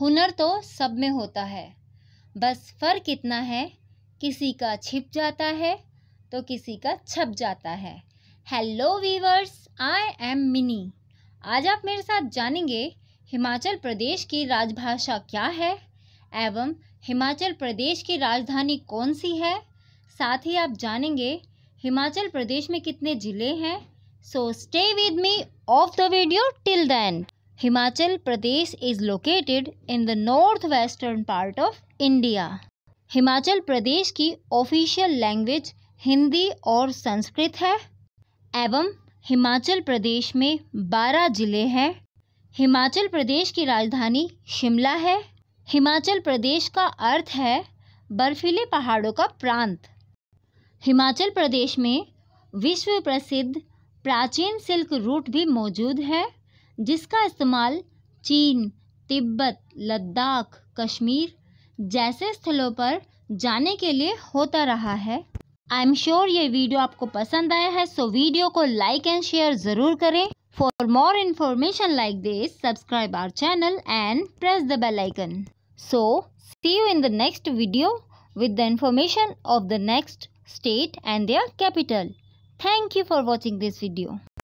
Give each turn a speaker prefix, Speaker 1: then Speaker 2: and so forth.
Speaker 1: हुनर तो सब में होता है बस फ़र्क इतना है किसी का छिप जाता है तो किसी का छप जाता है hello viewers I am Mini आज आप मेरे साथ जानेंगे हिमाचल प्रदेश की राजभाषा क्या है एवं हिमाचल प्रदेश की राजधानी कौन सी है साथ ही आप जानेंगे हिमाचल प्रदेश में कितने ज़िले हैं so stay with me of the video till the end Himachal Pradesh is located in the north western part of India Himachal Pradesh की ऑफिशियल लैंग्वेज हिंदी और संस्कृत है एवं हिमाचल प्रदेश में 12 जिले हैं हिमाचल प्रदेश की राजधानी शिमला है हिमाचल प्रदेश का अर्थ है बर्फीले पहाड़ों का प्रांत हिमाचल प्रदेश में विश्व प्रसिद्ध प्राचीन सिल्क रूट भी मौजूद है जिसका इस्तेमाल चीन तिब्बत लद्दाख कश्मीर जैसे स्थलों पर जाने के लिए होता रहा है आई एम श्योर ये वीडियो आपको पसंद आया है सो वीडियो को लाइक एंड शेयर ज़रूर करें for more information like this subscribe our channel and press the bell icon so see you in the next video with the information of the next state and their capital thank you for watching this video